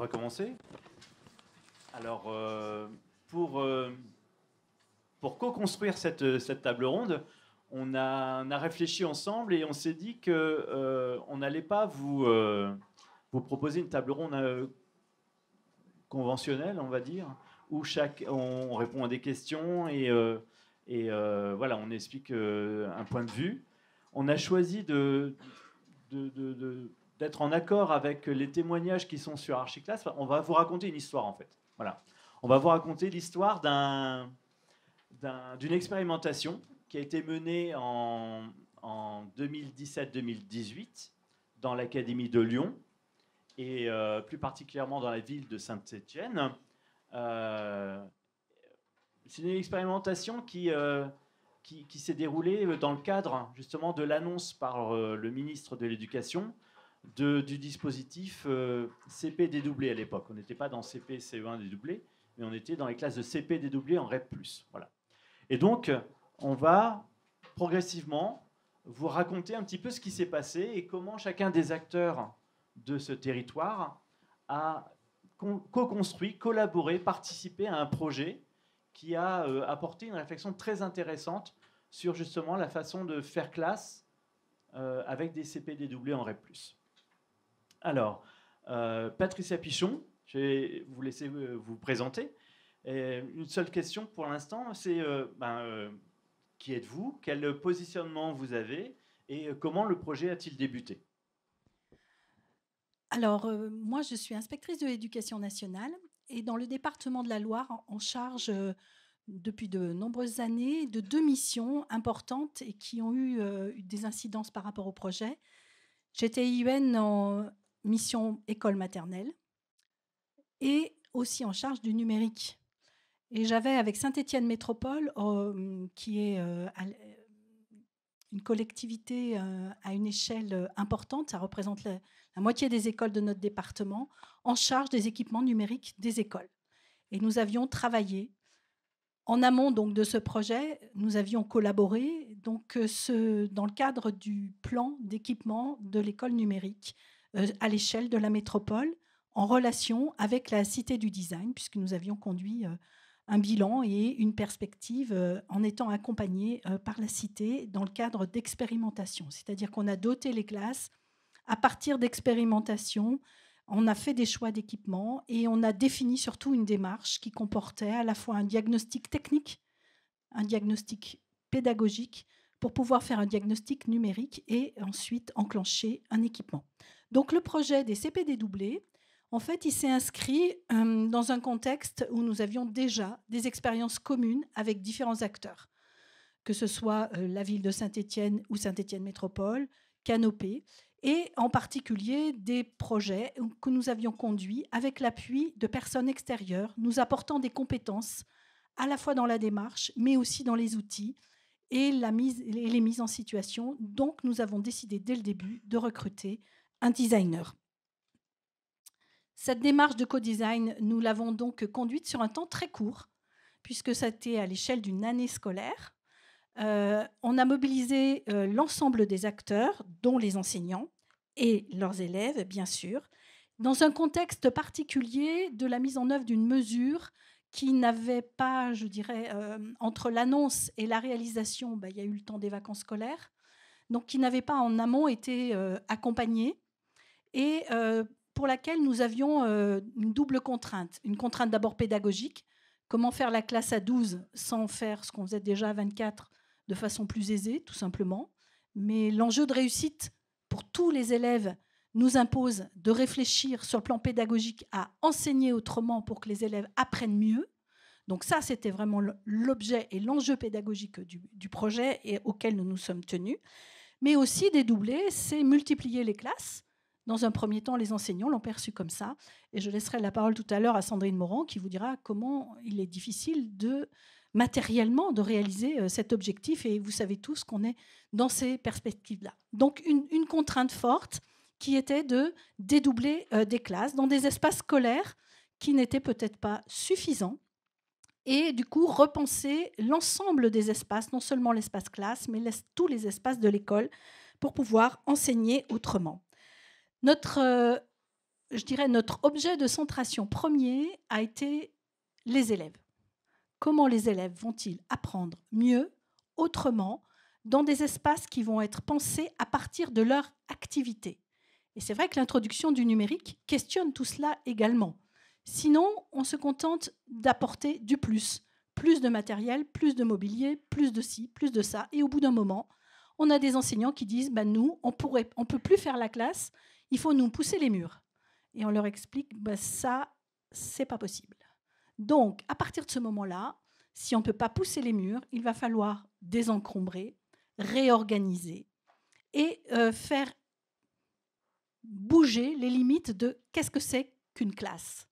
recommencer. commencer. Alors, euh, pour, euh, pour co-construire cette, euh, table ronde, on a, réfléchi ensemble et on s'est dit que on n'allait pas vous, vous proposer une table ronde conventionnelle, on va dire, où chaque, on répond à des questions et, et voilà, on explique un point de vue. On a choisi de d'être en accord avec les témoignages qui sont sur Archiclass, on va vous raconter une histoire en fait. Voilà. On va vous raconter l'histoire d'une expérimentation qui a été menée en, 2017-2018 dans l'Académie de Lyon et euh, plus particulièrement dans la ville de Saint-Étienne. Euh, c'est une expérimentation euh, qui, qui s'est déroulée dans le cadre justement de l'annonce par le ministre de l'Éducation du dispositif euh, CP dédoublé à l'époque. On n'était pas dans CP, CE1 dédoublé, mais on était dans les classes de CP dédoublé en REP. Voilà. Et donc, on va progressivement vous raconter un petit peu ce qui s'est passé et comment chacun des acteurs de ce territoire a co-construit, collaboré, participé à un projet qui a euh, apporté une réflexion très intéressante sur justement la façon de faire classe euh, avec des CP dédoublés en REP. Alors, euh, Patricia Pichon, je vais vous laisser euh, vous présenter. une seule question pour l'instant, c'est euh, ben, qui êtes-vous Quel positionnement vous avez Et comment le projet a-t-il débuté Alors, moi, je suis inspectrice de l'éducation nationale et dans le département de la Loire, en charge depuis de nombreuses années de deux missions importantes et qui ont eu des incidences par rapport au projet. J'étais IUN en mission école maternelle, et aussi en charge du numérique. Et j'avais avec Saint-Étienne Métropole, euh, qui est euh, euh, une collectivité à une échelle importante, ça représente la, moitié des écoles de notre département, en charge des équipements numériques des écoles. Et nous avions travaillé en amont donc de ce projet, nous avions collaboré donc dans le cadre du plan d'équipement de l'école numérique euh, à l'échelle de la métropole en relation avec la Cité du Design, puisque nous avions conduit euh, un bilan et une perspective euh, en étant accompagnés par la Cité dans le cadre d'expérimentation C'est-à-dire qu'on a doté les classes à partir d'expérimentation on a fait des choix d'équipement et on a défini surtout une démarche qui comportait à la fois un diagnostic technique, un diagnostic pédagogique, pour pouvoir faire un diagnostic numérique et ensuite enclencher un équipement. Donc le projet des CPD doublés, en fait, il s'est inscrit euh, dans un contexte où nous avions déjà des expériences communes avec différents acteurs, que ce soit euh, la ville de Saint-Étienne ou Saint-Étienne Métropole, Canopée, et en particulier des projets que nous avions conduits avec l'appui de personnes extérieures, nous apportant des compétences à la fois dans la démarche, mais aussi dans les outils et les mises en situation. Donc, nous avons décidé dès le début de recruter un designer. Cette démarche de co-design, nous l'avons donc conduite sur un temps très court, puisque c'était à l'échelle d'une année scolaire. Euh, on a mobilisé euh, l'ensemble des acteurs, dont les enseignants et leurs élèves, bien sûr, dans un contexte particulier de la mise en œuvre d'une mesure qui n'avait pas, je dirais, euh, entre l'annonce et la réalisation, bah, il y a eu le temps des vacances scolaires, donc qui n'avait pas en amont été accompagnée et euh, pour laquelle nous avions euh, une double contrainte. Une contrainte d'abord pédagogique, comment faire la classe à 12 sans faire ce qu'on faisait déjà à 24 de façon plus aisée, tout simplement. Mais l'enjeu de réussite pour tous les élèves nous impose de réfléchir sur le plan pédagogique à enseigner autrement pour que les élèves apprennent mieux. Donc ça, c'était vraiment l'objet et l'enjeu pédagogique du, du, projet et auquel nous nous sommes tenus. Mais aussi dédoubler, c'est multiplier les classes dans un premier temps, les enseignants l'ont perçu comme ça. Et je laisserai la parole tout à l'heure à Sandrine Morand qui vous dira comment il est difficile de matériellement de réaliser euh, cet objectif. Et vous savez tous qu'on est dans ces perspectives-là. Donc une, une, contrainte forte qui était de dédoubler euh, des classes dans des espaces scolaires qui n'étaient peut-être pas suffisants. Et du coup, repenser l'ensemble des espaces, non seulement l'espace classe, mais tous les espaces de l'école, pour pouvoir enseigner autrement. Notre, euh, je dirais, notre objet de centration premier a été les élèves. Comment les élèves vont-ils apprendre mieux, autrement, dans des espaces qui vont être pensés à partir de leur activité Et c'est vrai que l'introduction du numérique questionne tout cela également. Sinon, on se contente d'apporter du plus, plus de matériel, plus de mobilier, plus de ci, plus de ça. Et au bout d'un moment, on a des enseignants qui disent bah, nous, on ne on peut plus faire la classe, il faut nous pousser les murs. Et on leur explique ça, bah, ça, c'est pas possible. Donc, à partir de ce moment-là, si on ne peut pas pousser les murs, il va falloir désencombrer, réorganiser et euh, faire bouger les limites de qu'est-ce que c'est qu'une classe.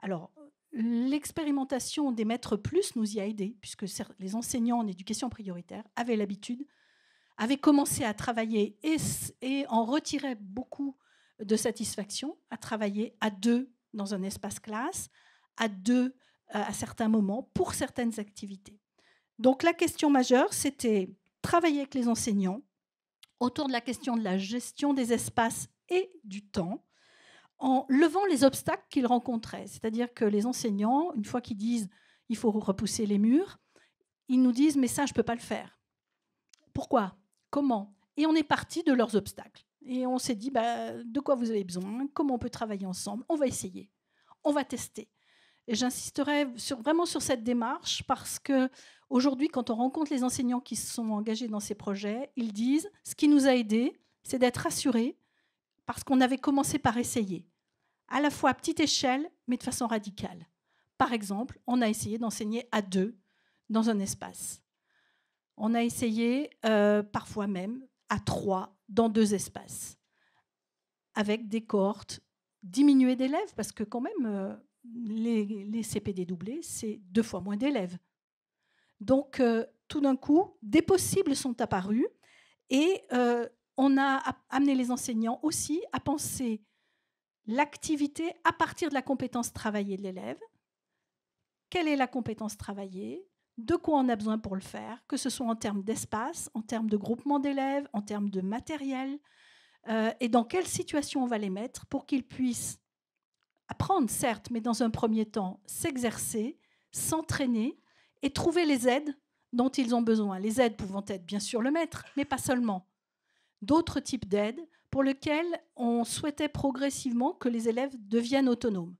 Alors, l'expérimentation des maîtres plus nous y a aidés, puisque les enseignants en éducation prioritaire avaient l'habitude avait commencé à travailler et, en retirait beaucoup de satisfaction à travailler à deux dans un espace classe, à deux euh, à certains moments pour certaines activités. Donc la question majeure, c'était travailler avec les enseignants autour de la question de la gestion des espaces et du temps en levant les obstacles qu'ils rencontraient. C'est-à-dire que les enseignants, une fois qu'ils disent il faut repousser les murs, ils nous disent mais ça je ne peux pas le faire. Pourquoi comment. Et on est parti de leurs obstacles. Et on s'est dit, bah, de quoi vous avez besoin, comment on peut travailler ensemble, on va essayer, on va tester. Et j'insisterai vraiment sur cette démarche parce que aujourd'hui, quand on rencontre les enseignants qui se sont engagés dans ces projets, ils disent, ce qui nous a aidés, c'est d'être rassurés parce qu'on avait commencé par essayer, à la fois à petite échelle, mais de façon radicale. Par exemple, on a essayé d'enseigner à deux dans un espace. On a essayé, euh, parfois même, à trois, dans deux espaces, avec des cohortes diminuées d'élèves, parce que quand même, euh, les, CPD doublés, c'est deux fois moins d'élèves. Donc, euh, tout d'un coup, des possibles sont apparus et on a amené les enseignants aussi à penser l'activité à partir de la compétence travaillée de l'élève. Quelle est la compétence travaillée de quoi on a besoin pour le faire, que ce soit en termes d'espace, en termes de groupement d'élèves, en termes de matériel, euh, et dans quelle situation on va les mettre pour qu'ils puissent apprendre, certes, mais dans un premier temps, s'exercer, s'entraîner et trouver les aides dont ils ont besoin. Les aides pouvant être bien sûr le maître, mais pas seulement. D'autres types d'aides pour lesquelles on souhaitait progressivement que les élèves deviennent autonomes.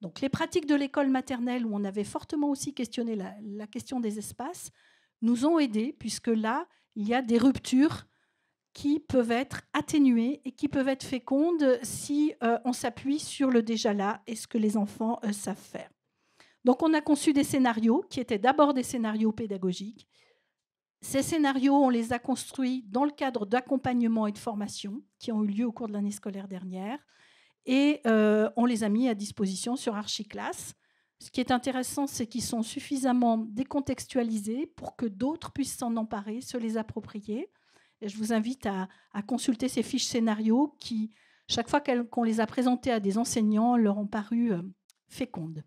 Donc les pratiques de l'école maternelle, où on avait fortement aussi questionné la, question des espaces, nous ont aidés, puisque là, il y a des ruptures qui peuvent être atténuées et qui peuvent être fécondes si euh, on s'appuie sur le déjà là et ce que les enfants euh, savent faire. Donc on a conçu des scénarios qui étaient d'abord des scénarios pédagogiques. Ces scénarios, on les a construits dans le cadre d'accompagnement et de formation qui ont eu lieu au cours de l'année scolaire dernière et euh, on les a mis à disposition sur Archiclass. Ce qui est intéressant, c'est qu'ils sont suffisamment décontextualisés pour que d'autres puissent s'en emparer, se les approprier. Et je vous invite à, consulter ces fiches scénarios qui, chaque fois qu'on les a présentées à des enseignants, leur ont paru euh, fécondes.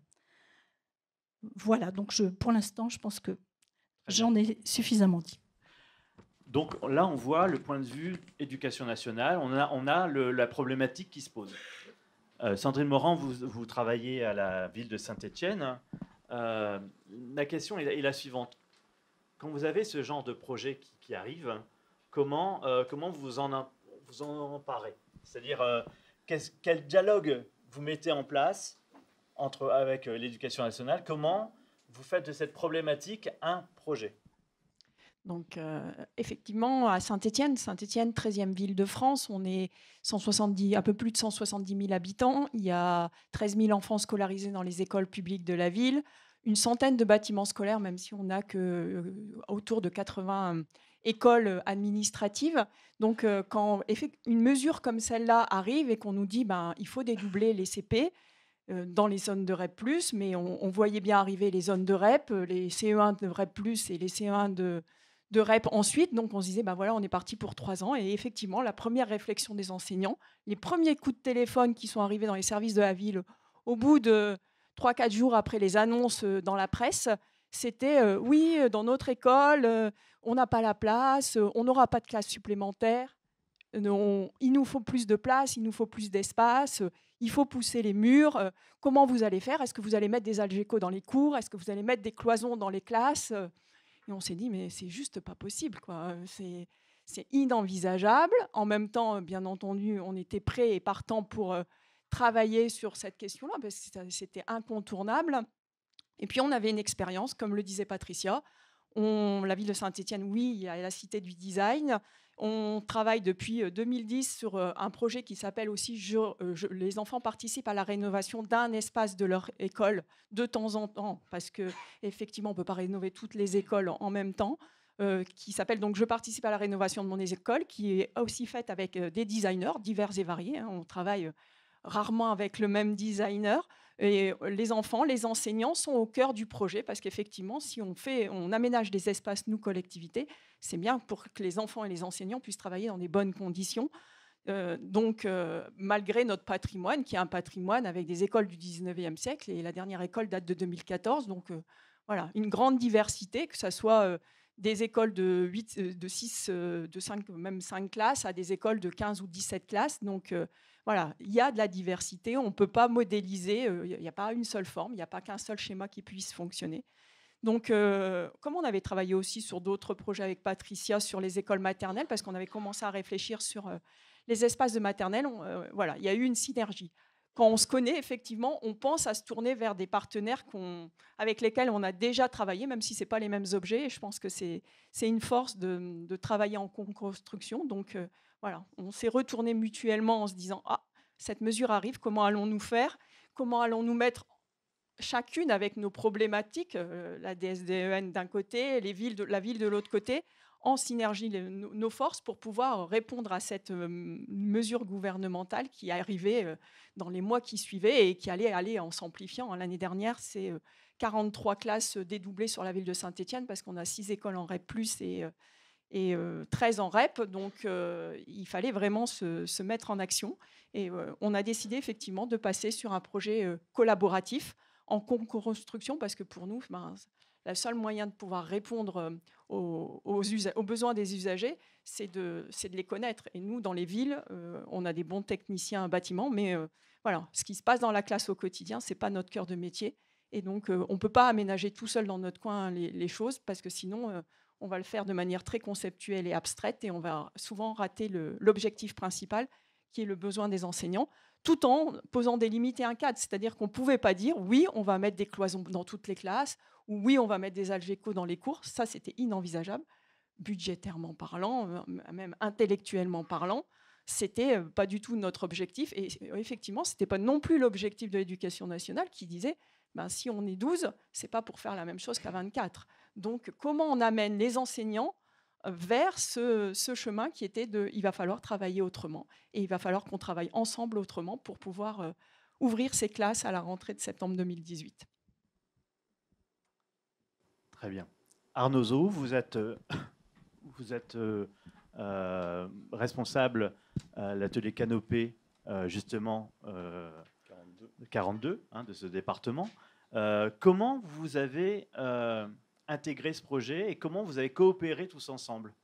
Voilà, donc je, pour l'instant, je pense que j'en ai suffisamment dit. Donc là, on voit le point de vue éducation nationale, on a, on a la problématique qui se pose. Euh, Sandrine Morand, vous, travaillez à la ville de Saint-Étienne. Euh, ma question est, la suivante. Quand vous avez ce genre de projet qui, arrive, comment, euh, comment vous, en, vous en emparez C'est-à-dire, euh, quel dialogue vous mettez en place entre, avec l'éducation nationale Comment vous faites de cette problématique un projet donc, euh, effectivement, à Saint-Étienne, Saint-Étienne, 13e ville de France, on est 170, un peu plus de 170 000 habitants. Il y a 13 000 enfants scolarisés dans les écoles publiques de la ville, une centaine de bâtiments scolaires, même si on n'a que euh, autour de 80 euh, écoles administratives. Donc, quand une mesure comme celle-là arrive et qu'on nous dit, ben, il faut dédoubler les CP, dans les zones de REP, mais on, on voyait bien arriver les zones de REP, les CE1 de REP, et les CE1 de, de REP ensuite. Donc on se disait, ben voilà, on est parti pour trois ans. Et effectivement, la première réflexion des enseignants, les premiers coups de téléphone qui sont arrivés dans les services de la ville au bout de trois, quatre jours après les annonces euh, dans la presse, c'était euh, oui, euh, dans notre école, on n'a pas la place, on n'aura pas de classe supplémentaire, non il nous faut plus de place, il nous faut plus d'espace, il faut pousser les murs. comment vous allez faire Est-ce que vous allez mettre des algécos dans les cours Est-ce que vous allez mettre des cloisons dans les classes et on s'est dit, mais c'est juste pas possible, quoi. C'est, c'est inenvisageable. En même temps, bien entendu, on était prêt et partant pour euh, travailler sur cette question-là, parce que c'était incontournable. Et puis, on avait une expérience, comme le disait Patricia. On, la ville de Saint-Etienne, oui, elle y a la cité du design, on travaille depuis 2010 euh, sur euh, un projet qui s'appelle aussi euh, Les enfants participent à la rénovation d'un espace de leur école de temps en temps, parce que effectivement, on ne peut pas rénover toutes les écoles en, même temps. qui s'appelle donc Je participe à la rénovation de mon école, qui est aussi faite avec des designers divers et variés. Hein. On travaille rarement avec le même designer. Et les enfants, les enseignants sont au cœur du projet parce qu'effectivement, si on, fait, on aménage des espaces, nous, collectivités, c'est bien pour que les enfants et les enseignants puissent travailler dans des bonnes conditions. Euh, donc, euh, malgré notre patrimoine, qui est un patrimoine avec des écoles du 19e siècle, et la dernière école date de 2014, donc euh, voilà, une grande diversité, que ce soit des écoles de, 8, de 6, de 5, même 5 classes à des écoles de 15 ou 17 classes. Donc, voilà, il y a de la diversité, on ne peut pas modéliser, il euh, n'y a pas une seule forme, il n'y a pas qu'un seul schéma qui puisse fonctionner. Donc, euh, comme on avait travaillé aussi sur d'autres projets avec Patricia sur les écoles maternelles, parce qu'on avait commencé à réfléchir sur euh, les espaces de maternelle, voilà, il y a eu une synergie quand on se connaît, effectivement, on pense à se tourner vers des partenaires avec lesquels on a déjà travaillé, même si ce pas les mêmes objets. Et je pense que c'est une force de, travailler en construction. Donc euh, voilà, on s'est retourné mutuellement en se disant Ah, cette mesure arrive, comment allons-nous faire Comment allons-nous mettre chacune avec nos problématiques, euh, la DSDEN d'un côté, les villes la ville de l'autre côté, en synergie nos forces pour pouvoir répondre à cette euh, mesure gouvernementale qui arrivait euh, dans les mois qui suivaient et qui allait aller en s'amplifiant. Hein. L'année dernière, c'est 43 euh, classes dédoublées sur la ville de saint etienne parce qu'on a 6 écoles en REP plus et, et 13 en REP. Donc, il fallait vraiment se, mettre en action. Et on a décidé effectivement de passer sur un projet collaboratif en construction parce que pour nous, ben, la seule moyen de pouvoir répondre euh, aux, besoins des usagers, c'est de, les connaître. Et nous, dans les villes, euh, on a des bons techniciens bâtiment, mais euh, voilà, ce qui se passe dans la classe au quotidien, ce n'est pas notre cœur de métier. Et donc, on ne peut pas aménager tout seul dans notre coin les choses, parce que sinon, on va le faire de manière très conceptuelle et abstraite, et on va souvent rater l'objectif principal, qui est le besoin des enseignants tout en posant des limites et un cadre. C'est-à-dire qu'on ne pouvait pas dire oui, on va mettre des cloisons dans toutes les classes, ou oui, on va mettre des algécos dans les cours. Ça, c'était inenvisageable, budgétairement parlant, euh, même intellectuellement parlant. C'était euh, pas du tout notre objectif. Et euh, effectivement, c'était pas non plus l'objectif de l'éducation nationale qui disait ben, si on est 12, c'est pas pour faire la même chose qu'à 24. Donc, comment on amène les enseignants vers ce, chemin qui était de il va falloir travailler autrement et il va falloir qu'on travaille ensemble autrement pour pouvoir euh, ouvrir ces classes à la rentrée de septembre 2018. Très bien. Arnaud vous êtes, euh, vous êtes euh, responsable à l'atelier Canopée, justement 42, hein, de ce département. comment vous avez intégrer ce projet et comment vous avez coopéré tous ensemble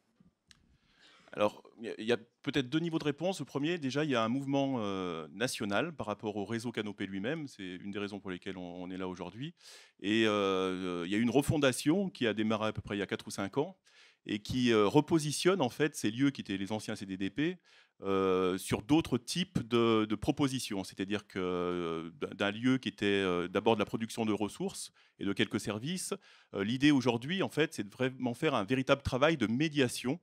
alors, il y a peut-être deux niveaux de réponse. Le premier, déjà, il y a un mouvement euh, national par rapport au réseau Canopé lui-même. C'est une des raisons pour lesquelles on, est là aujourd'hui. Et euh, il y a une refondation qui a démarré à peu près il y a 4 ou 5 ans, et qui euh, repositionne en fait ces lieux qui étaient les anciens CDDP euh, sur d'autres types de, propositions. C'est-à-dire que euh, d'un lieu qui était d'abord de la production de ressources et de quelques services, l'idée aujourd'hui, en fait, c'est de vraiment faire un véritable travail de médiation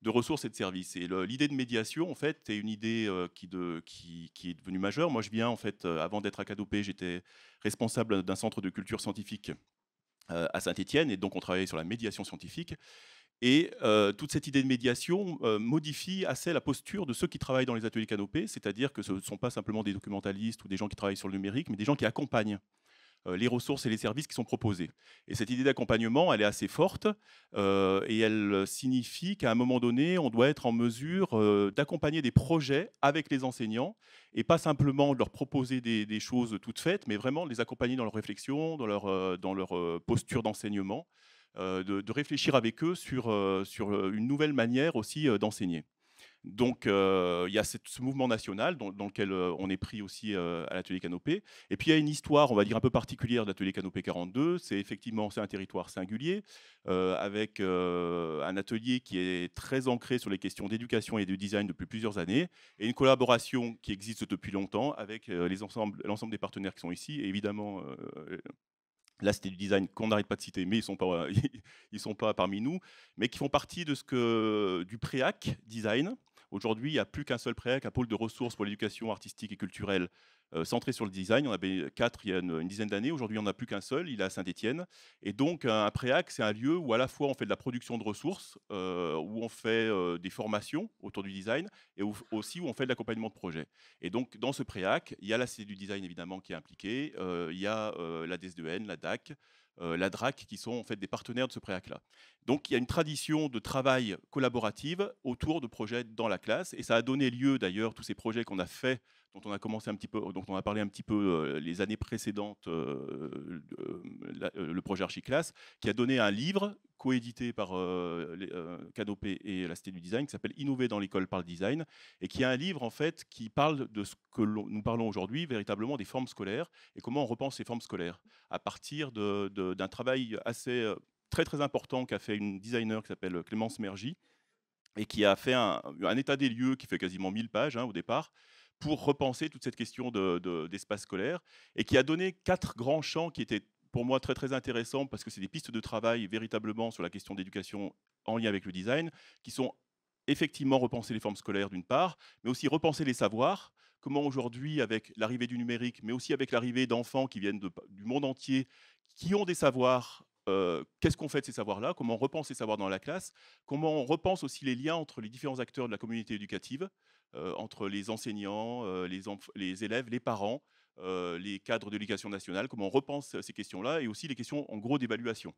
de ressources et de services. Et l'idée de médiation, en fait, est une idée qui, de, qui, est devenue majeure. Moi, je viens, en fait, avant d'être à Cadopé, j'étais responsable d'un centre de culture scientifique à Saint-Étienne, et donc on travaillait sur la médiation scientifique. Et euh, toute cette idée de médiation euh, modifie assez la posture de ceux qui travaillent dans les ateliers canopés, c'est-à-dire que ce ne sont pas simplement des documentalistes ou des gens qui travaillent sur le numérique, mais des gens qui accompagnent euh, les ressources et les services qui sont proposés. Et cette idée d'accompagnement, elle est assez forte et elle signifie qu'à un moment donné, on doit être en mesure d'accompagner des projets avec les enseignants et pas simplement de leur proposer des, choses toutes faites, mais vraiment les accompagner dans leur réflexion, dans leur posture d'enseignement. Euh, de, réfléchir avec eux sur, euh, sur euh, une nouvelle manière aussi d'enseigner. Donc, il y a cette, ce mouvement national dans, lequel on est pris aussi à l'atelier Canopé. Et puis, il y a une histoire, on va dire, un peu particulière de l'atelier Canopé 42. C'est effectivement c'est un territoire singulier, avec un atelier qui est très ancré sur les questions d'éducation et de design depuis plusieurs années, et une collaboration qui existe depuis longtemps avec l'ensemble des partenaires qui sont ici, et évidemment Là, c'était du design qu'on n'arrête pas de citer, mais ils ne sont, pas, sont pas parmi nous, mais qui font partie de ce que, du préac design. Aujourd'hui, il n'y a plus qu'un seul préac, un pôle de ressources pour l'éducation artistique et culturelle euh, centré sur le design. On avait quatre il y a une, dizaine d'années. Aujourd'hui, on n'a plus qu'un seul. Il est à Saint-Étienne. Et donc, un préac, c'est un lieu où à la fois on fait de la production de ressources, euh, où on fait euh, des formations autour du design, et aussi où on fait de l'accompagnement de projets. Et donc, dans ce préac, il y a la CD du design évidemment qui est impliquée. il y a la DS2N, e la DAC. la DRAC, qui sont en fait des partenaires de ce préac-là. Donc il y a une tradition de travail collaborative autour de projets dans la classe, et ça a donné lieu d'ailleurs, tous ces projets qu'on a faits on a commencé un petit peu, on a parlé un petit peu euh, les années précédentes, euh, euh, le projet Archiclass, qui a donné un livre coédité par euh, Canopé et la Cité du Design, qui s'appelle Innover dans l'école par le design, et qui est un livre en fait qui parle de ce que nous parlons aujourd'hui, véritablement des formes scolaires, et comment on repense ces formes scolaires, à partir d'un travail assez très très important qu'a fait une designer qui s'appelle Clémence Mergy, et qui a fait un, état des lieux qui fait quasiment 1000 pages hein, au départ, pour repenser toute cette question d'espace de, d'espace scolaire et qui a donné quatre grands champs qui étaient pour moi très très intéressants parce que c'est des pistes de travail véritablement sur la question d'éducation en lien avec le design qui sont effectivement repenser les formes scolaires d'une part, mais aussi repenser les savoirs. Comment aujourd'hui, avec l'arrivée du numérique, mais aussi avec l'arrivée d'enfants qui viennent du monde entier, qui ont des savoirs euh, qu'est-ce qu'on fait de ces savoirs-là, comment on repense ces savoirs dans la classe, comment on repense aussi les liens entre les différents acteurs de la communauté éducative, euh, entre les enseignants, euh, les, élèves, les parents, euh, les cadres de l'éducation nationale, comment on repense ces questions-là, et aussi les questions en gros d'évaluation.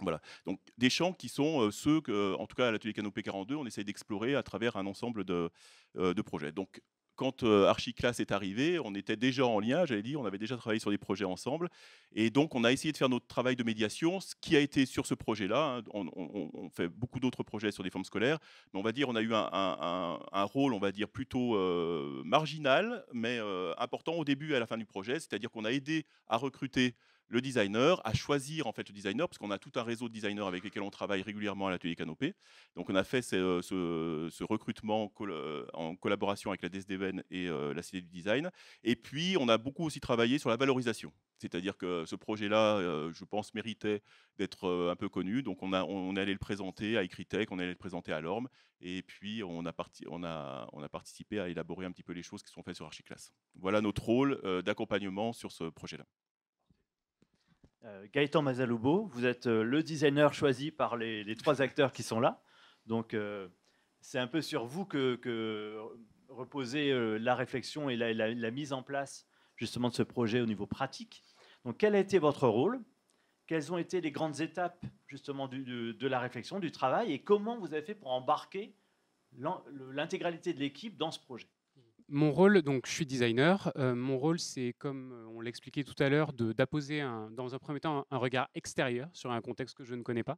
Voilà. Donc des champs qui sont ceux que, en tout cas à l'atelier Canopé 42, on essaye d'explorer à travers un ensemble de, de projets. Donc quand euh, Archiclass est arrivé, on était déjà en lien, j'avais dit, on avait déjà travaillé sur des projets ensemble. Et donc, on a essayé de faire notre travail de médiation, ce qui a été sur ce projet-là. Hein. on, fait beaucoup d'autres projets sur des formes scolaires, mais on va dire, on a eu un, rôle, on va dire, plutôt euh, marginal, mais euh, important au début et à la fin du projet. C'est-à-dire qu'on a aidé à recruter le designer, à choisir en fait le designer, parce qu'on a tout un réseau de designers avec lesquels on travaille régulièrement à l'atelier Canopé. Donc on a fait ce, recrutement euh, en collaboration avec la DSDVN et euh, la Cité du Design. Et puis on a beaucoup aussi travaillé sur la valorisation. C'est-à-dire que ce projet-là, euh, je pense, méritait d'être un peu connu. Donc, on, a, on, est allé le présenter à Ecritech, on est allé le présenter à l'ORM. Et puis, on a, parti, on, a, on a participé à élaborer un petit peu les choses qui sont faites sur Archiclass. Voilà notre rôle d'accompagnement sur ce projet-là. Euh, Gaëtan Mazaloubo, vous êtes euh, le designer choisi par les, trois acteurs qui sont là. Donc, euh, c'est un peu sur vous que, que reposer la réflexion et la, mise en place justement de ce projet au niveau pratique. Donc, quel a été votre rôle Quelles ont été les grandes étapes justement de, la réflexion, du travail Et comment vous avez fait pour embarquer l'intégralité de l'équipe dans ce projet mon rôle, donc je suis designer, euh, mon rôle c'est, comme euh, on l'expliquait tout à l'heure, d'apposer dans un premier temps un, regard extérieur sur un contexte que je ne connais pas.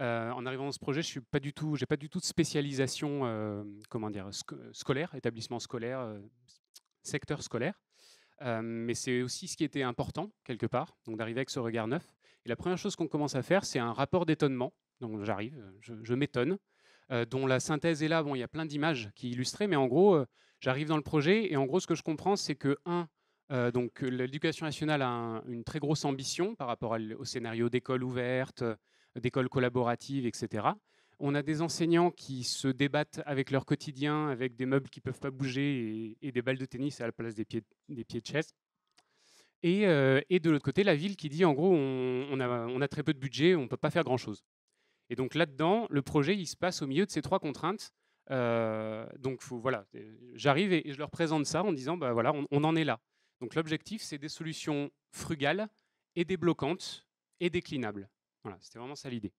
Euh, en arrivant dans ce projet, je n'ai pas du tout, de spécialisation, comment dire, scolaire, établissement scolaire, secteur scolaire. mais c'est aussi ce qui était important quelque part, donc d'arriver avec ce regard neuf. Et la première chose qu'on commence à faire, c'est un rapport d'étonnement. Donc j'arrive, je, je m'étonne, dont la synthèse est là. Bon, il y a plein d'images qui illustrent, mais en gros J'arrive dans le projet et en gros, ce que je comprends, c'est que, un, euh, donc l'éducation nationale a une très grosse ambition par rapport au scénario d'école ouverte, euh, d'école collaborative, etc. On a des enseignants qui se débattent avec leur quotidien, avec des meubles qui ne peuvent pas bouger et, des balles de tennis à la place des pieds, des pieds de chaise. Et, euh, et de l'autre côté, la ville qui dit en gros, on, on, a, on a, très peu de budget, on ne peut pas faire grand-chose. Et donc là-dedans, le projet, il se passe au milieu de ces trois contraintes euh, donc voilà, j'arrive et, je leur présente ça en disant bah voilà, on, en est là. Donc l'objectif, c'est des solutions frugales et débloquantes et déclinables. Voilà, c'était vraiment ça l'idée.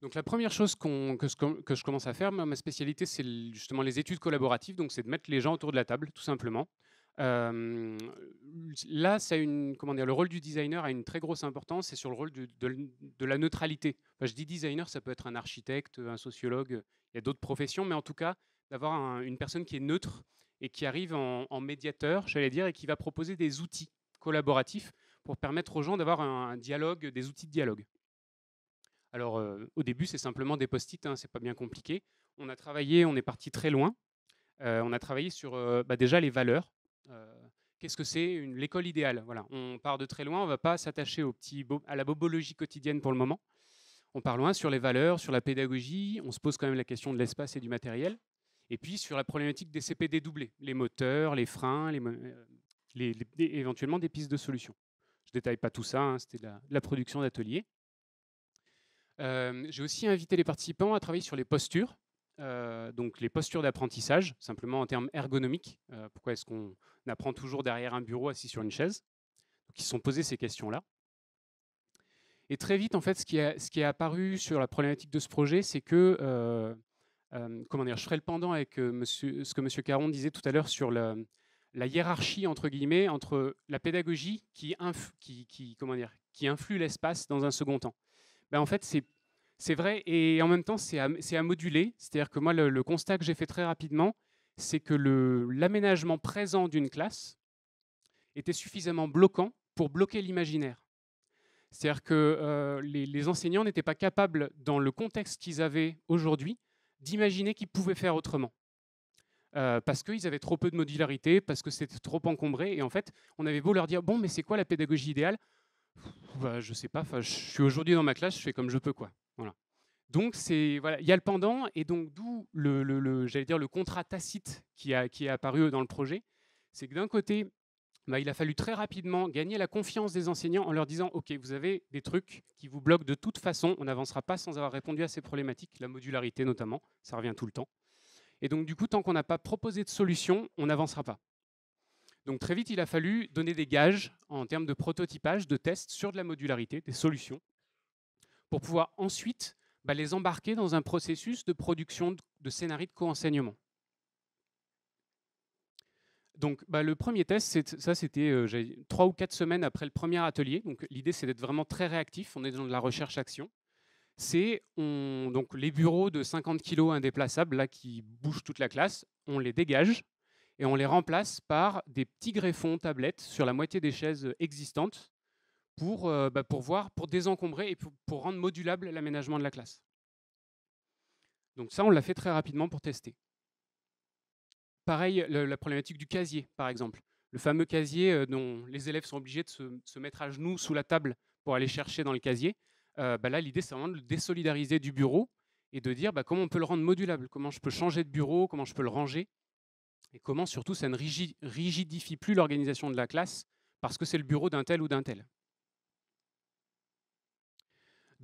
Donc la première chose que, que, je, commence à faire, ma spécialité, c'est justement les études collaboratives. Donc c'est de mettre les gens autour de la table, tout simplement là, ça une, comment dire, le rôle du designer a une très grosse importance, c'est sur le rôle de, la neutralité. je dis designer, ça peut être un architecte, un sociologue, il y a d'autres professions, mais en tout cas, d'avoir une personne qui est neutre et qui arrive en, médiateur, j'allais dire, et qui va proposer des outils collaboratifs pour permettre aux gens d'avoir un, dialogue, des outils de dialogue. Alors, au début, c'est simplement des post-it, hein, c'est pas bien compliqué. On a travaillé, on est parti très loin. on a travaillé sur bah, déjà les valeurs, euh, qu'est-ce que c'est l'école idéale Voilà, on part de très loin, on ne va pas s'attacher à la bobologie quotidienne pour le moment. On part loin sur les valeurs, sur la pédagogie, on se pose quand même la question de l'espace et du matériel. Et puis sur la problématique des CPD doublés, les moteurs, les freins, euh, éventuellement des pistes de solutions. Je ne détaille pas tout ça, hein, c'était la production d'atelier euh, J'ai aussi invité les participants à travailler sur les postures, euh, donc les postures d'apprentissage, simplement en termes ergonomiques. Euh, pourquoi est-ce qu'on apprend toujours derrière un bureau assis sur une chaise Donc ils se sont posés ces questions-là. Et très vite, en fait, ce qui, a, ce qui est apparu sur la problématique de ce projet, c'est que, euh, comment dire, je ferai le pendant avec monsieur, ce que M. Caron disait tout à l'heure sur la, la hiérarchie, entre guillemets, entre la pédagogie qui, influe, qui, qui, comment dire, qui influe l'espace dans un second temps. Ben, en fait, c'est c'est vrai, et en même temps, c'est à, moduler. C'est-à-dire que moi, le, constat que j'ai fait très rapidement, c'est que l'aménagement présent d'une classe était suffisamment bloquant pour bloquer l'imaginaire. C'est-à-dire que euh, les, enseignants n'étaient pas capables, dans le contexte qu'ils avaient aujourd'hui, d'imaginer qu'ils pouvaient faire autrement. Euh, parce qu'ils avaient trop peu de modularité, parce que c'était trop encombré, et en fait, on avait beau leur dire, bon, mais c'est quoi la pédagogie idéale bah, Je sais pas, je suis aujourd'hui dans ma classe, je fais comme je peux, quoi. Donc voilà, il y a le pendant et donc d'où le, j'allais dire le contrat tacite qui a qui est apparu euh, dans le projet, c'est que d'un côté, bah, il a fallu très rapidement gagner la confiance des enseignants en leur disant OK, vous avez des trucs qui vous bloquent de toute façon, on n'avancera pas sans avoir répondu à ces problématiques, la modularité notamment, ça revient tout le temps. Et donc du coup, tant qu'on n'a pas proposé de solution, on n'avancera pas. Donc très vite, il a fallu donner des gages en termes de prototypage, de tests sur de la modularité, des solutions, pour pouvoir ensuite bah, les embarquer dans un processus de production de scénarii de co-enseignement. Donc, bah, le premier test, ça c'était euh, trois ou quatre semaines après le premier atelier. Donc, l'idée c'est d'être vraiment très réactif. On est dans de la recherche-action. C'est donc les bureaux de 50 kilos indéplaçables là qui bougent toute la classe. On les dégage et on les remplace par des petits greffons tablettes sur la moitié des chaises existantes pour, euh, bah, pour voir, pour désencombrer et pour, rendre modulable l'aménagement de la classe. Donc ça, on l'a fait très rapidement pour tester. Pareil, la problématique du casier, par exemple. Le fameux casier euh, dont les élèves sont obligés de se, mettre à genoux sous la table pour aller chercher dans le casier. Euh, bah là, l'idée, c'est vraiment de le désolidariser du bureau et de dire bah, comment on peut le rendre modulable, comment je peux changer de bureau, comment je peux le ranger, et comment surtout ça ne rigidifie plus l'organisation de la classe parce que c'est le bureau d'un tel ou d'un tel.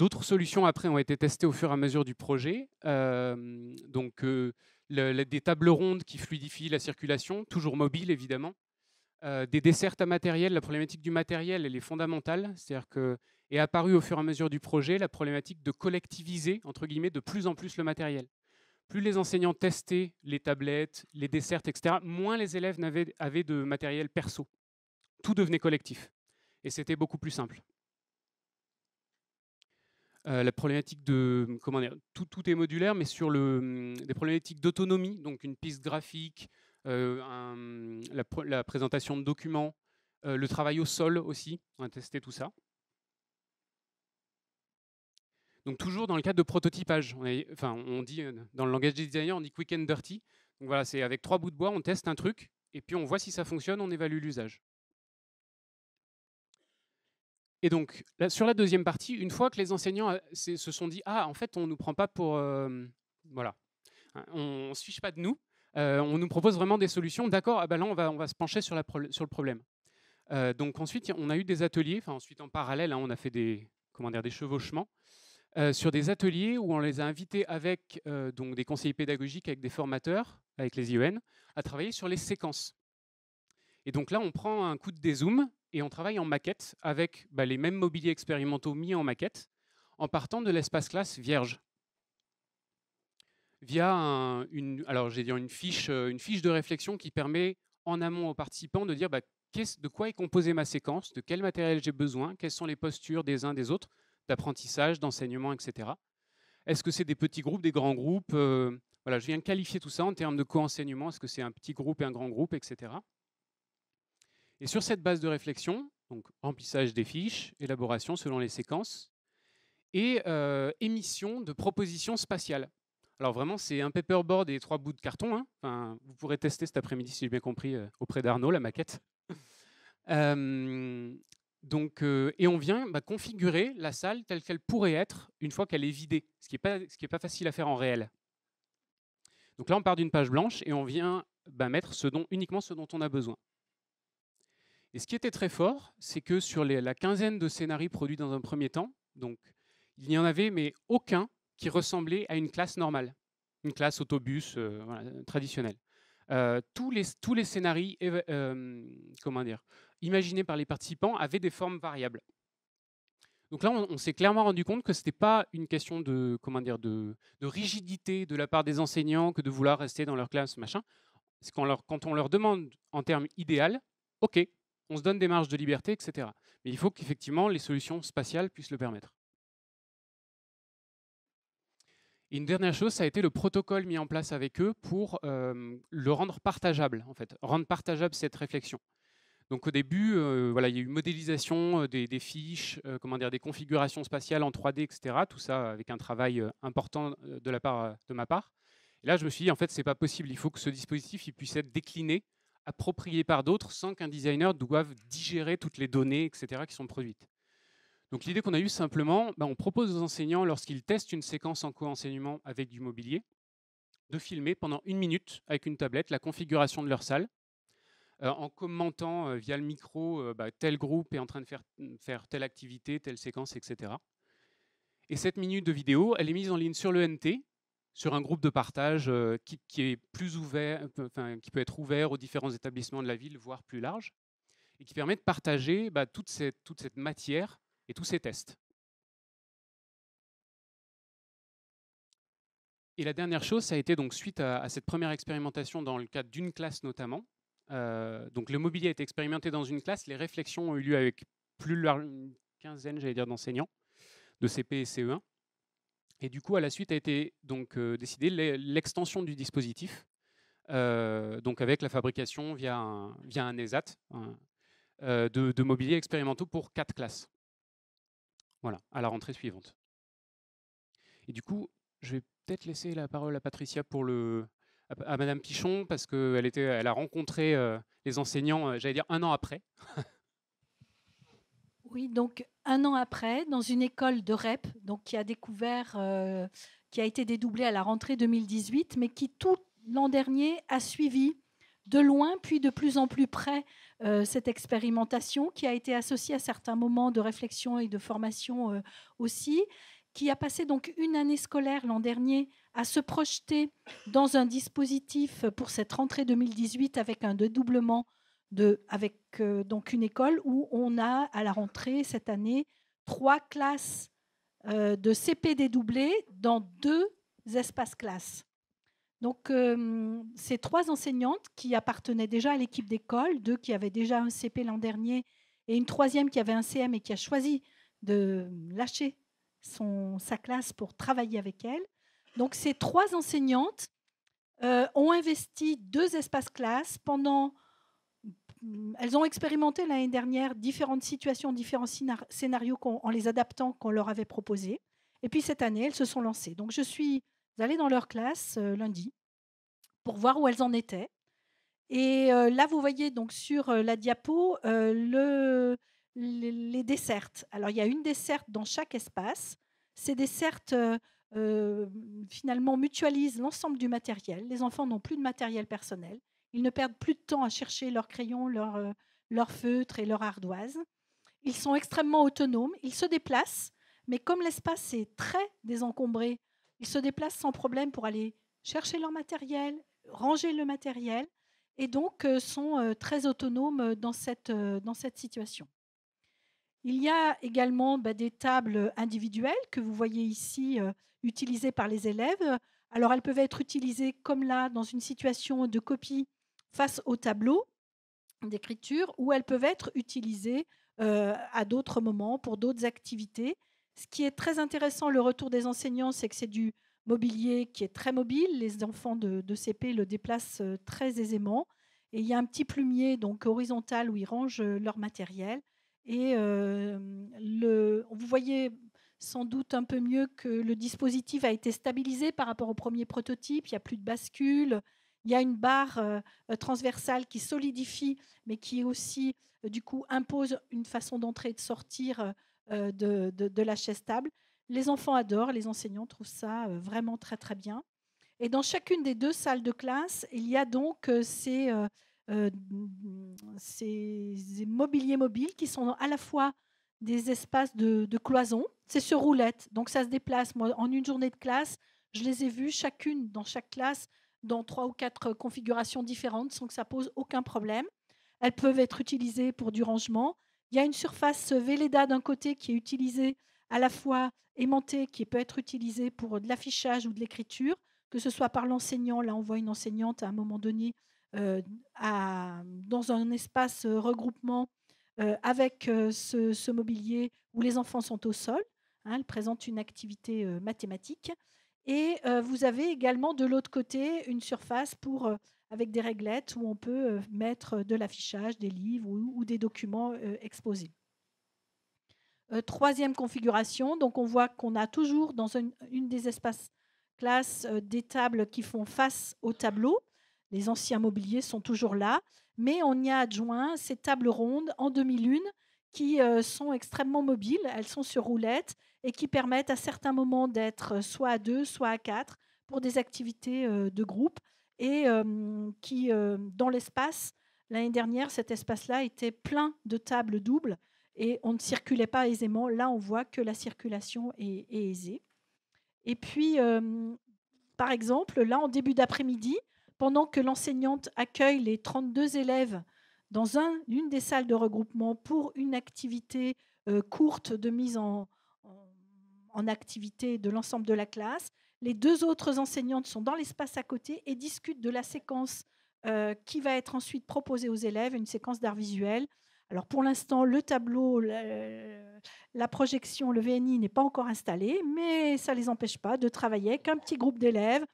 D'autres solutions après ont été testées au fur et à mesure du projet. Euh, donc euh, des tables rondes qui fluidifient la circulation, toujours mobile évidemment. Euh, des dessertes à matériel, la problématique du matériel, elle est fondamentale. C'est-à-dire que est apparue au fur et à mesure du projet la problématique de collectiviser, entre guillemets, de plus en plus le matériel. Plus les enseignants testaient les tablettes, les dessertes, etc., moins les élèves avaient de matériel perso. Tout devenait collectif. Et c'était beaucoup plus simple. Euh, la problématique de hum, comment dire, tout, tout, est modulaire, mais sur le, hum, problématiques d'autonomie, donc une piste graphique, euh, hum, la, présentation de documents, euh, le travail au sol aussi, on a testé tout ça. Donc toujours dans le cadre de prototypage, enfin, on dit dans le langage des designers, on dit quick and dirty. Donc voilà, c'est avec trois bouts de bois, on teste un truc et puis on voit si ça fonctionne, on évalue l'usage. Et donc, sur la deuxième partie, une fois que les enseignants euh, se sont dit Ah, en fait, on ne nous prend pas pour. Euh, voilà. Hein, on ne se fiche pas de nous. Euh, on nous propose vraiment des solutions. D'accord, ben là, on va, on va se pencher sur, la sur le problème. donc, ensuite, on a eu des ateliers. Enfin, ensuite, en parallèle, hein, on a fait des, comment des chevauchements. sur des ateliers où on les a invités avec donc des conseillers pédagogiques, avec des formateurs, avec les IEN, à travailler sur les séquences. Et donc là, on prend un coup de dézoom et on travaille en maquette avec bah, les mêmes mobiliers expérimentaux mis en maquette en partant de l'espace classe vierge via une, alors j'ai une fiche, euh, une fiche de réflexion qui permet en amont aux participants de dire bah, de quoi est composée ma séquence, de quel matériel j'ai besoin, quelles sont les postures des uns des autres, d'apprentissage, d'enseignement, etc. Est-ce que c'est des petits groupes, des grands groupes euh, Voilà, je viens de qualifier tout ça en termes de co-enseignement. Est-ce que c'est un petit groupe et un grand groupe, etc. Et sur cette base de réflexion, donc remplissage des fiches, élaboration selon les séquences, et euh, émission de propositions spatiales. Alors vraiment, c'est un paperboard et trois bouts de carton. Hein. vous pourrez tester cet après-midi, si j'ai bien compris, euh, auprès d'Arnaud, la maquette. Euh, donc, et on vient bah, configurer la salle telle qu'elle pourrait être une fois qu'elle est vidée, ce qui n'est pas, facile à faire en réel. Donc là, on part d'une page blanche et on vient bah, mettre uniquement ce dont on a besoin. Et ce qui était très fort, c'est que sur la quinzaine de scénarios produits dans un premier temps, donc il n'y en avait mais aucun qui ressemblait à une classe normale, une classe autobus euh, traditionnelle. Euh, tous les tous scénarios euh, comment dire imaginés par les participants avaient des formes variables. Donc là, on, s'est clairement rendu compte que ce n'était pas une question de comment dire de, rigidité de la part des enseignants que de vouloir rester dans leur classe machin. quand on leur demande en termes idéal, ok, on se donne des marges de liberté, etc. Mais il faut qu'effectivement les solutions spatiales puissent le permettre. une dernière chose, ça a été le protocole mis en place avec eux pour le rendre partageable, en fait, rendre partageable cette réflexion. Donc au début, euh, voilà, il y a eu modélisation euh, des, fiches, euh, comment dire, des configurations spatiales en 3D, etc. Tout ça avec un travail important de la part de ma part. Et là, je me suis dit, en fait, c'est pas possible. Il faut que ce dispositif il puisse être décliné approprié par d'autres sans qu'un designer doive digérer toutes les données, etc., qui sont produites. Donc l'idée qu'on a eue simplement, bah, on propose aux enseignants, lorsqu'ils testent une séquence en co-enseignement avec du mobilier, de filmer pendant une minute avec une tablette la configuration de leur salle, euh, en commentant euh, via le micro, euh, bah, tel groupe est en train de faire, faire telle activité, telle séquence, etc. Et cette minute de vidéo, elle est mise en ligne sur le NT sur un groupe de partage euh, qui, est plus ouvert, euh, enfin, qui peut être ouvert aux différents établissements de la ville, voire plus large, et qui permet de partager bah, toute, cette, matière et tous ces tests. Et la dernière chose, ça a été donc suite à, cette première expérimentation dans le cadre d'une classe notamment. Euh, donc le mobilier a été expérimenté dans une classe, les réflexions ont eu lieu avec plus de quinzaine, j'allais dire, d'enseignants de CP et CE1. Et du coup, à la suite a été donc euh, décidé l'extension du dispositif, euh, donc avec la fabrication via un, via un ESAT euh, de, de, mobilier expérimentaux pour quatre classes. Voilà, à la rentrée suivante. Et du coup, je vais peut-être laisser la parole à Patricia pour le à, Madame Pichon parce qu'elle elle a rencontré les enseignants, j'allais dire un an après. Oui, donc un an après, dans une école de REP, donc qui a découvert, euh, qui a été dédoublée à la rentrée 2018, mais qui tout l'an dernier a suivi de loin, puis de plus en plus près, euh, cette expérimentation qui a été associée à certains moments de réflexion et de formation euh, aussi, qui a passé donc une année scolaire l'an dernier à se projeter dans un dispositif pour cette rentrée 2018 avec un dédoublement avec euh, donc une école où on a à la rentrée cette année trois classes euh, de CP dédoublées dans deux espaces classes. Donc, euh, ces trois enseignantes qui appartenaient déjà à l'équipe d'école, deux qui avaient déjà un CP l'an dernier et une troisième qui avait un CM et qui a choisi de lâcher son, sa classe pour travailler avec elle. Donc, ces trois enseignantes ont investi deux espaces classes pendant Mm, elles ont expérimenté l'année dernière différentes situations, différents scénarios en les adaptant qu'on leur avait proposés. Et puis cette année, elles se sont lancées. Donc je suis allée dans leur classe euh, lundi pour voir où elles en étaient. Et euh, là, vous voyez donc sur euh, la diapo les dessertes. Alors il y a une desserte dans chaque espace. Ces dessertes finalement mutualisent l'ensemble du matériel. Les enfants n'ont plus de matériel personnel ils ne perdent plus de temps à chercher leur crayons, leur, euh, feutre et leur ardoise. Ils sont extrêmement autonomes, ils se déplacent, mais comme l'espace est très désencombré, ils se déplacent sans problème pour aller chercher leur matériel, ranger le matériel, et donc euh, sont euh, très autonomes dans cette, dans cette situation. Il y a également bah, des tables individuelles que vous voyez ici utilisées par les élèves. Alors elles peuvent être utilisées comme là dans une situation de copie face au tableau d'écriture où elles peuvent être utilisées euh, à d'autres moments pour d'autres activités. Ce qui est très intéressant, le retour des enseignants, c'est que c'est du mobilier qui est très mobile. Les enfants de, CP le déplacent euh, très aisément. Et il y a un petit plumier donc horizontal où ils rangent euh, leur matériel. Et vous voyez sans doute un peu mieux que le dispositif a été stabilisé par rapport au premier prototype. Il n'y a plus de bascule, il y a une barre euh, euh, transversale qui solidifie, mais qui aussi, euh, du coup, impose une façon d'entrer et de sortir de, la chaise stable. Les enfants adorent, les enseignants trouvent ça vraiment très, très bien. Et dans chacune des deux salles de classe, il y a donc ces, mobiliers mobiles qui sont à la fois des espaces de, de cloison. C'est sur roulette, donc ça se déplace. Moi, en une journée de classe, je les ai vus chacune dans chaque classe dans trois ou quatre euh, configurations différentes sans que ça pose aucun problème. Elles peuvent être utilisées pour du rangement. Il y a une surface euh, Velleda d'un côté qui est utilisée à la fois aimantée, qui peut être utilisée pour euh, de l'affichage ou de l'écriture, que ce soit par l'enseignant. Là, on voit une enseignante à un moment donné dans un espace regroupement avec ce, mobilier où les enfants sont au sol. Hein, elle présente une activité mathématique. Et vous avez également de l'autre côté une surface pour, avec des réglettes où on peut mettre de l'affichage, des livres ou, des documents exposés. troisième configuration, donc on voit qu'on a toujours dans une, des espaces classes des tables qui font face au tableau. Les anciens mobiliers sont toujours là, mais on y a adjoint ces tables rondes en demi-lune qui euh, sont extrêmement mobiles, elles sont sur roulette et qui permettent à certains moments d'être euh, soit à deux, soit à quatre pour des activités euh, de groupe et qui, dans l'espace, l'année dernière, cet espace-là était plein de tables doubles et on ne circulait pas aisément. Là, on voit que la circulation est, est aisée. Et puis, par exemple, là, en début d'après-midi, pendant que l'enseignante accueille les 32 élèves dans un, une des salles de regroupement pour une activité euh, courte de mise en, en, activité de l'ensemble de la classe. Les deux autres enseignantes sont dans l'espace à côté et discutent de la séquence euh, qui va être ensuite proposée aux élèves, une séquence d'art visuel. Alors pour l'instant, le tableau, la, projection, le VNI n'est pas encore installé, mais ça ne les empêche pas de travailler avec un petit groupe d'élèves,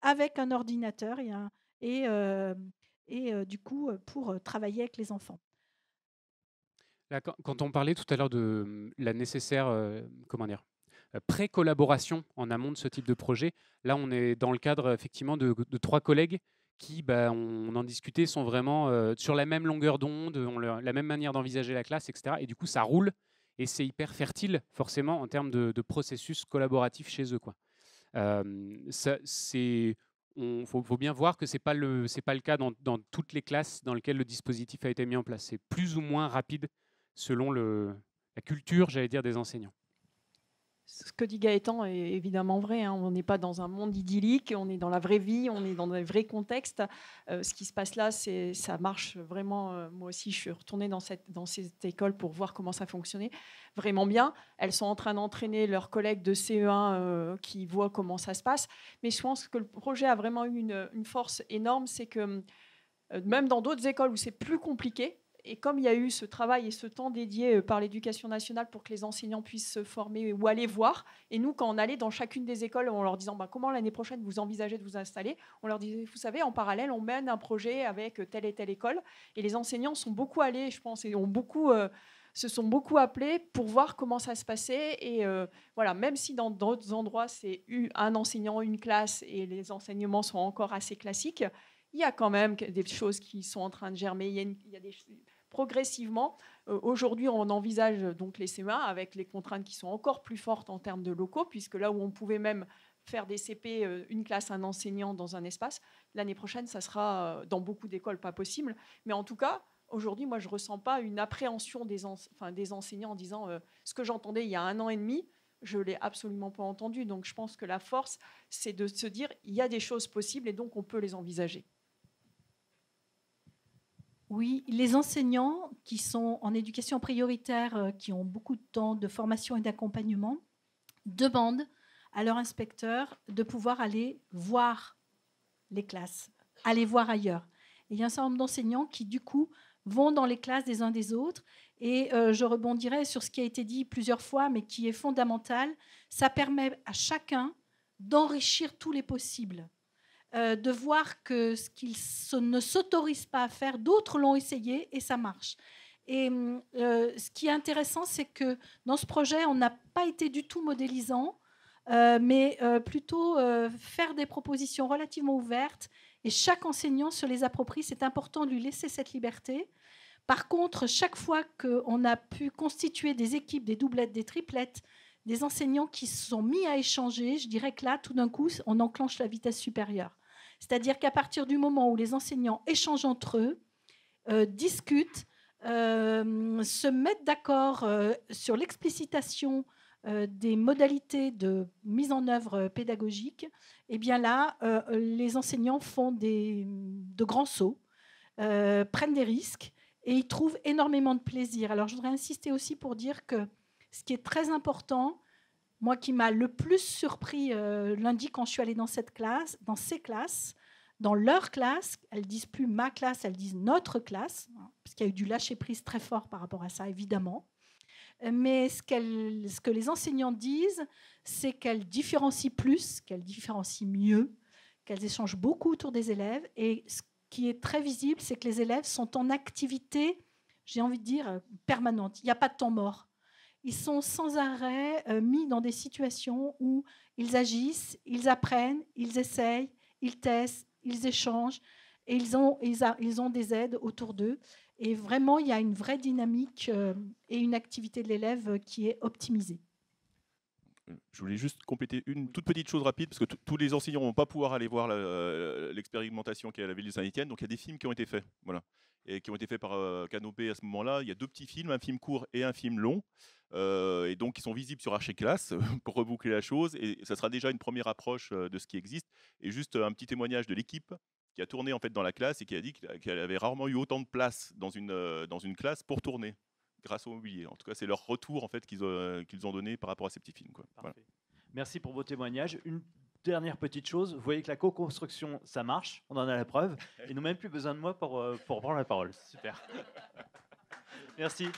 avec un ordinateur et, un, et euh, et du coup pour travailler avec les enfants. Là, quand on parlait tout à l'heure de la nécessaire comment dire, pré-collaboration en amont de ce type de projet, là on est dans le cadre effectivement de, trois collègues qui, bah, on en discutait, sont vraiment sur la même longueur d'onde, ont la même manière d'envisager la classe, etc. Et du coup, ça roule et c'est hyper fertile, forcément, en termes de, processus collaboratif chez eux. c'est il faut, bien voir que ce n'est pas, le, pas le cas dans, toutes les classes dans lesquelles le dispositif a été mis en place. C'est plus ou moins rapide selon la culture, j'allais dire, des enseignants ce que dit Gaëtan est évidemment vrai. Hein. On n'est pas dans un monde idyllique, on est dans la vraie vie, on est dans un vrai contexte. Euh, ce qui se passe là, c'est ça marche vraiment. Euh, moi aussi, je suis retournée dans cette, dans école pour voir comment ça fonctionnait. Vraiment bien. Elles sont en train d'entraîner leurs collègues de CE1 euh, qui voient comment ça se passe. Mais je pense que le projet a vraiment eu une force énorme, c'est que même dans d'autres écoles où c'est plus compliqué, et comme il y a eu ce travail et ce temps dédié euh, par l'éducation nationale pour que les enseignants puissent se former ou aller voir, et nous, quand on allait dans chacune des écoles en leur disant bah, comment l'année prochaine vous envisagez de vous installer, on leur disait, vous savez, en parallèle, on mène un projet avec telle et telle école. Et les enseignants sont beaucoup allés, je pense, et ont beaucoup... Euh, se sont beaucoup appelés pour voir comment ça se passait. Et euh, voilà, même si dans d'autres endroits, c'est un enseignant, une classe, et les enseignements sont encore assez classiques, il y a quand même des choses qui sont en train de germer. Il y a, il des, progressivement. Euh, aujourd'hui, on envisage euh, donc les CMA e avec les contraintes qui sont encore plus fortes en termes de locaux, puisque là où on pouvait même faire des CP, euh, une classe, un enseignant dans un espace, l'année prochaine, ça sera dans beaucoup d'écoles pas possible. Mais en tout cas, aujourd'hui, moi, je ne ressens pas une appréhension des, enseignants en disant ce que j'entendais il y a un an et demi, je ne l'ai absolument pas entendu. Donc, je pense que la force, c'est de se dire il y a des choses possibles et donc on peut les envisager. Oui, les enseignants qui sont en éducation prioritaire, euh, qui ont beaucoup de temps de formation et d'accompagnement, demandent à leur inspecteur de pouvoir aller voir les classes, aller voir ailleurs. il y a un certain nombre d'enseignants qui, du coup, vont dans les classes des uns des autres. Et euh, je rebondirai sur ce qui a été dit plusieurs fois, mais qui est fondamental. Ça permet à chacun d'enrichir tous les possibles. Euh, de voir que ce qu'ils ne s'autorisent pas à faire, d'autres l'ont essayé et ça marche. Et euh, ce qui est intéressant, c'est que dans ce projet, on n'a pas été du tout modélisant, euh, mais plutôt faire des propositions relativement ouvertes. Et chaque enseignant se les approprie. C'est important de lui laisser cette liberté. Par contre, chaque fois qu'on a pu constituer des équipes, des doublettes, des triplettes, des enseignants qui se sont mis à échanger, je dirais que là, tout d'un coup, on enclenche la vitesse supérieure. C'est-à-dire qu'à partir du moment où les enseignants échangent entre eux, euh, discutent, euh, se mettent d'accord euh, sur l'explicitation des modalités de mise en œuvre pédagogique, et eh bien là, les enseignants font des, de grands sauts, prennent des risques et ils trouvent énormément de plaisir. Alors je voudrais insister aussi pour dire que ce qui est très important, moi qui m'a le plus surpris euh, lundi quand je suis allée dans cette classe, dans ces classes, dans leur classe, elles disent plus ma classe, elles disent notre classe, hein, parce qu'il y a eu du lâcher prise très fort par rapport à ça, évidemment. Mais ce, ce que les enseignants disent, c'est qu'elles différencient plus, qu'elles différencient mieux, qu'elles échangent beaucoup autour des élèves. Et ce qui est très visible, c'est que les élèves sont en activité, j'ai envie de dire, euh, permanente. Il n'y a pas de temps mort ils sont sans arrêt euh, mis dans des situations où ils agissent, ils apprennent, ils essayent, ils testent, ils échangent, et ils ont, ils, ont des aides autour d'eux. Et vraiment, il y a une vraie dynamique euh, et une activité de l'élève qui est optimisée je voulais juste compléter une toute petite chose rapide, parce que tous les enseignants ne vont pas pouvoir aller voir euh, l'expérimentation qui est à la ville de Saint-Etienne. Donc il y a des films qui ont été faits, voilà, et qui ont été faits par Canopée Canopé à ce moment-là. Il y a deux petits films, un film court et un film long et donc ils sont visibles sur classe euh, pour reboucler la chose. Et ça sera déjà une première approche de ce qui existe. Et juste un petit témoignage de l'équipe qui a tourné en fait dans la classe et qui a dit qu'elle avait rarement eu autant de place dans une, dans une classe pour tourner grâce au mobilier. En tout cas, c'est leur retour en fait qu'ils qu'ils ont donné par rapport à ces petits films. Merci pour vos témoignages. Une dernière petite chose, vous voyez que la co-construction, ça marche, on en a la preuve, et nous même plus besoin de moi pour, pour prendre la parole. Super. Merci.